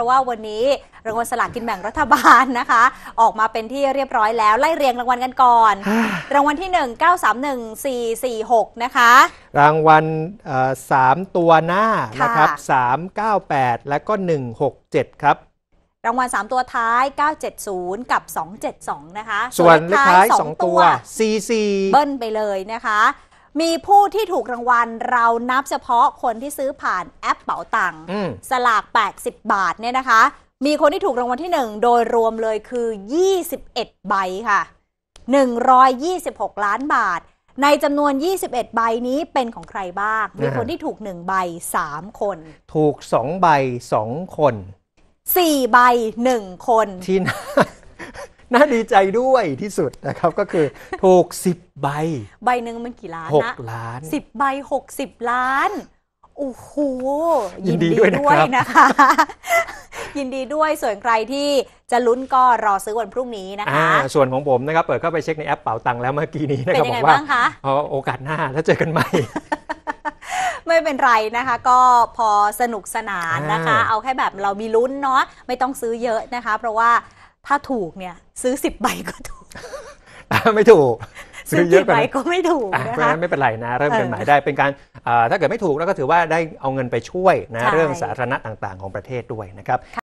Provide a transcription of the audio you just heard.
ราะว่าวันนี้รางวัลสลากกินแบ่งรัฐบาลนะคะ ออกมาเป็นที่เรียบร้อยแล้ว ไล่เรียงรางวัลกันก่อน รางวัลที่ 1 9 3 1 4 4 6 นะคะ รางวัลสามตัวหน้านะครับ 398 แล้วก็ 167 ครับ รางวัล3 ตัวท้าย 970 กับ 272 นะคะ ส่วนเลขท้าย 2 ตัว 44เบิ้ลไปเลยนะคะมีผู้ที่ถูกรางวัลเรานับเฉพาะคนที่ซื้อผ่านแอปเป๋าตังค์สลาก 80 บาทเนี่ยนะคะ มีคนที่ถูกรางวัลที่ 1 โดยรวมเลยคือ 21ใบค่ะ 126 ล้านบาท ในจำนวน 21ใบนี้เป็นของใครบ้าง มีคนที่ถูก1ใบ3คน ถูกสองใบสองคน4ใบ1คนที่น่าน่าดีใจด้วยที่สุดนะครับก็คือถูก10ใบ ใบหนึ่งมันกี่ล้านนะ6ล้าน 10 ใบ 60 ล้าน โอ้โหยินดีด้วยนะคะ ยินดีด้วยส่วนใครที่จะลุ้นก็รอซื้อวันพรุ่งนี้นะคะ ส่วนของผมนะครับเปิดเข้าไปเช็คในแอปเป๋าตังแล้วเมื่อกี้นี้นะครับบอกว่าโอกาสหน้าแล้วเจอกันใหม่ ไม่เป็นไรนะคะ ก็พอสนุกสนานนะคะ เอาแค่แบบเรามีลุ้นเนาะไม่ต้องซื้อเยอะนะคะ เพราะว่าถ้าถูกเนี่ยซื้อสิบใบก็ถูก ไม่ถูก ซื้อเยอะไปก็ไม่ถูกนะคะเพราะฉะนั้นไม่เป็นไรนะเริ่มกันใหม่ได้เป็นการถ้าเกิดไม่ถูกแล้วก็ถือว่าได้เอาเงินไปช่วยนะ เรื่องสาธารณะต่าง ๆ ของประเทศด้วยนะครับ